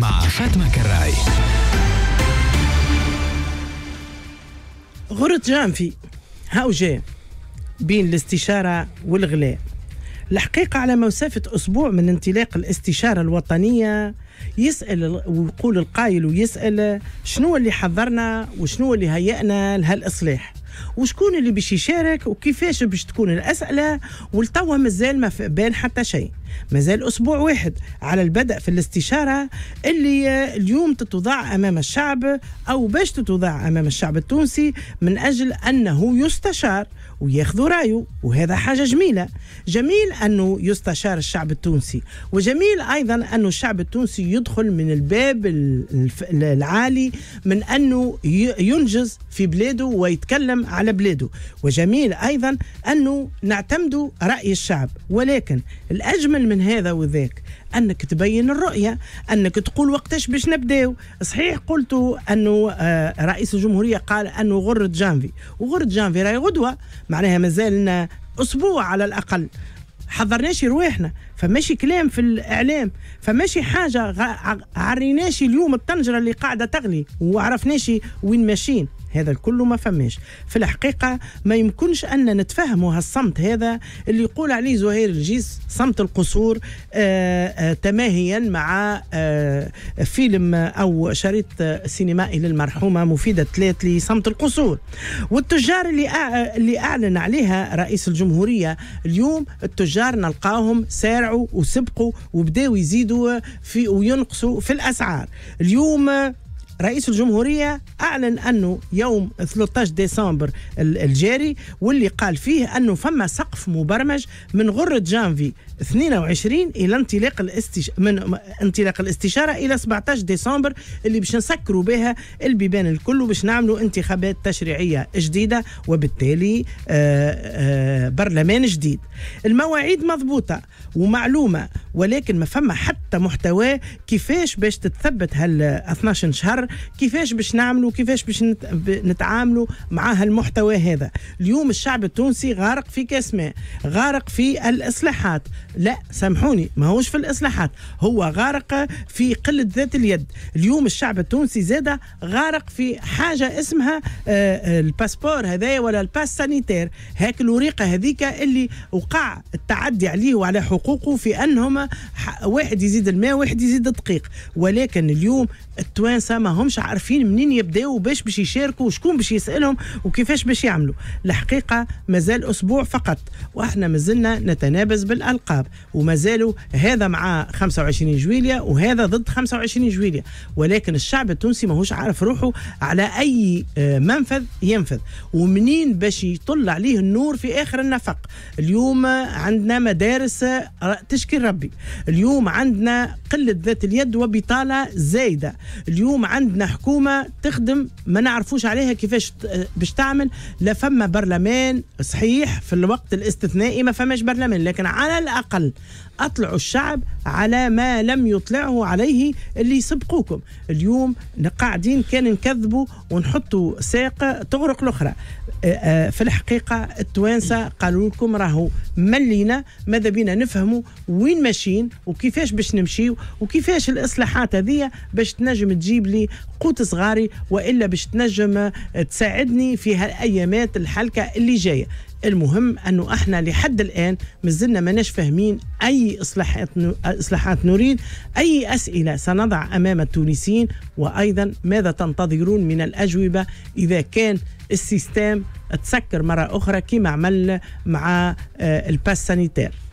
مع فاطمة كراي غرت جانفي هاو جاي بين الاستشارة والغلاء الحقيقة على مسافة أسبوع من انطلاق الاستشارة الوطنية يسأل ويقول القايل ويسأل شنو اللي حضرنا وشنو اللي هيئنا لهالإصلاح وشكون اللي باش يشارك وكيفاش باش تكون الاسئله ولتوا مازال ما بان حتى شيء مازال اسبوع واحد على البدء في الاستشاره اللي اليوم تتوضع امام الشعب او باش تتوضع امام الشعب التونسي من اجل انه يستشار وياخذوا رايه وهذا حاجه جميله جميل انه يستشار الشعب التونسي وجميل ايضا انه الشعب التونسي يدخل من الباب العالي من انه ينجز في بلاده ويتكلم على بلاده وجميل أيضا أنه نعتمد رأي الشعب ولكن الأجمل من هذا وذاك انك تبين الرؤيه انك تقول وقتاش باش نبداو صحيح قلت انه آه، رئيس الجمهوريه قال انه غره جانفي وغره جانفي راهي غدوه معناها مازال اسبوع على الاقل حضرناش رواحنا فماشي كلام في الاعلام فماشي حاجه عريناش اليوم الطنجره اللي قاعده تغلي وعرفناش وين ماشيين هذا الكل ما فماش في الحقيقة ما يمكنش أن نتفهموا هالصمت هذا اللي يقول عليه زهير الجيس صمت القصور آآ آه، آآ آه، تماهيا مع آه، فيلم أو شريط سينمائي للمرحومة مفيدة ثلاث لصمت القصور والتجار اللي اللي أعلن عليها رئيس الجمهورية اليوم التجار نلقاهم سارعوا وسبقوا وبداوا يزيدوا في وينقصوا في الأسعار اليوم رئيس الجمهورية أعلن أنه يوم 13 ديسمبر الجاري واللي قال فيه أنه فما سقف مبرمج من غرة جانفي 22 إلى انطلاق الاستش... من انطلاق الاستشارة إلى 17 ديسمبر اللي باش نسكروا بها البيبان الكل وباش نعملوا انتخابات تشريعية جديدة وبالتالي آآ آه، آآ آه، برلمان جديد المواعيد مضبوطة ومعلومة ولكن ما فما حتى محتوى كيفاش باش تتثبت هال 12 شهر كيفاش باش نعملوا كيفاش باش نتعاملوا مع هالمحتوى هذا اليوم الشعب التونسي غارق في كاس ماء غارق في الاصلاحات لا سامحوني ماهوش في الاصلاحات هو غارق في قله ذات اليد اليوم الشعب التونسي زاده غارق في حاجه اسمها آه، الباسبور هذايا ولا الباس سانيتير هاك الوريقه هذيك اللي وقع التعدي عليه وعلى حقوقه في انهم واحد يزيد الماء واحد يزيد الدقيق ولكن اليوم التوانسه ما همش عارفين منين يبداو باش باش يشاركوا وشكون باش يسالهم وكيفاش باش يعملوا الحقيقه مازال اسبوع فقط واحنا مازلنا نتنابز بالالقاب ومازالوا هذا مع 25 جويليا وهذا ضد 25 جويليا ولكن الشعب التونسي ماهوش عارف روحه على اي آه، منفذ ينفذ ومنين باش يطل عليه النور في اخر النفق اليوم عندنا مدارس آه، تشكي ربي الأوروبي اليوم عندنا قلة ذات اليد وبطالة زايدة اليوم عندنا حكومة تخدم ما نعرفوش عليها كيفاش باش تعمل لا فما برلمان صحيح في الوقت الاستثنائي ما فماش برلمان لكن على الأقل أطلعوا الشعب على ما لم يطلعه عليه اللي سبقوكم اليوم قاعدين كان نكذبوا ونحطوا ساق تغرق الأخرى أه، أه، في الحقيقة التوانسة قالوا لكم راهو ملينا ماذا بينا نفهموا وين ماشي ماشيين وكيفاش باش نمشيو وكيفاش الاصلاحات هذه باش تنجم تجيب لي قوت صغاري والا باش تنجم تساعدني في هالايامات الحلكه اللي جايه المهم انه احنا لحد الان مازلنا ماناش فاهمين اي اصلاحات اصلاحات نريد اي اسئله سنضع امام التونسيين وايضا ماذا تنتظرون من الاجوبه اذا كان السيستم تسكر مره اخرى كما عمل مع آه، الباس سانيتير